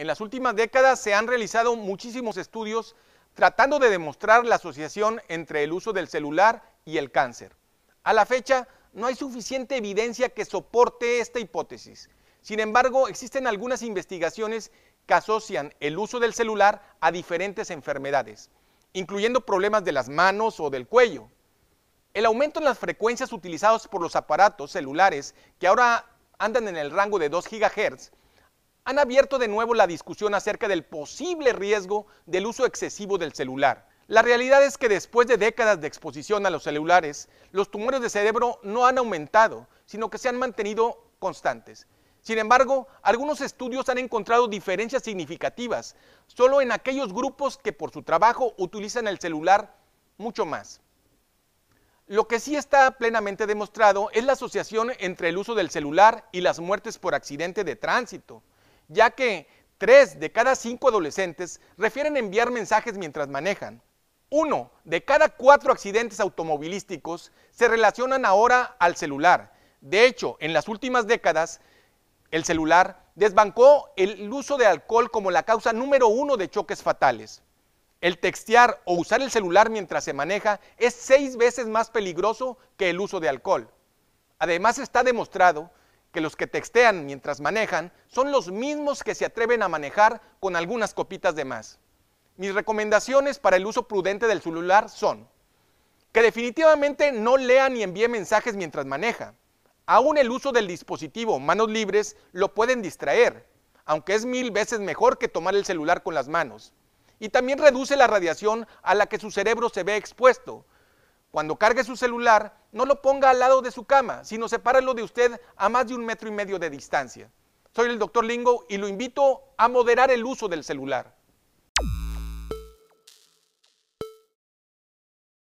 En las últimas décadas se han realizado muchísimos estudios tratando de demostrar la asociación entre el uso del celular y el cáncer. A la fecha, no hay suficiente evidencia que soporte esta hipótesis. Sin embargo, existen algunas investigaciones que asocian el uso del celular a diferentes enfermedades, incluyendo problemas de las manos o del cuello. El aumento en las frecuencias utilizadas por los aparatos celulares, que ahora andan en el rango de 2 GHz, han abierto de nuevo la discusión acerca del posible riesgo del uso excesivo del celular. La realidad es que después de décadas de exposición a los celulares, los tumores de cerebro no han aumentado, sino que se han mantenido constantes. Sin embargo, algunos estudios han encontrado diferencias significativas solo en aquellos grupos que por su trabajo utilizan el celular mucho más. Lo que sí está plenamente demostrado es la asociación entre el uso del celular y las muertes por accidente de tránsito ya que 3 de cada 5 adolescentes refieren enviar mensajes mientras manejan. Uno de cada cuatro accidentes automovilísticos se relacionan ahora al celular. De hecho, en las últimas décadas, el celular desbancó el uso de alcohol como la causa número uno de choques fatales. El textear o usar el celular mientras se maneja es seis veces más peligroso que el uso de alcohol. Además, está demostrado que los que textean mientras manejan son los mismos que se atreven a manejar con algunas copitas de más. Mis recomendaciones para el uso prudente del celular son que definitivamente no lea ni envíe mensajes mientras maneja. Aún el uso del dispositivo manos libres lo pueden distraer, aunque es mil veces mejor que tomar el celular con las manos. Y también reduce la radiación a la que su cerebro se ve expuesto, cuando cargue su celular, no lo ponga al lado de su cama, sino sepáralo de usted a más de un metro y medio de distancia. Soy el doctor Lingo y lo invito a moderar el uso del celular.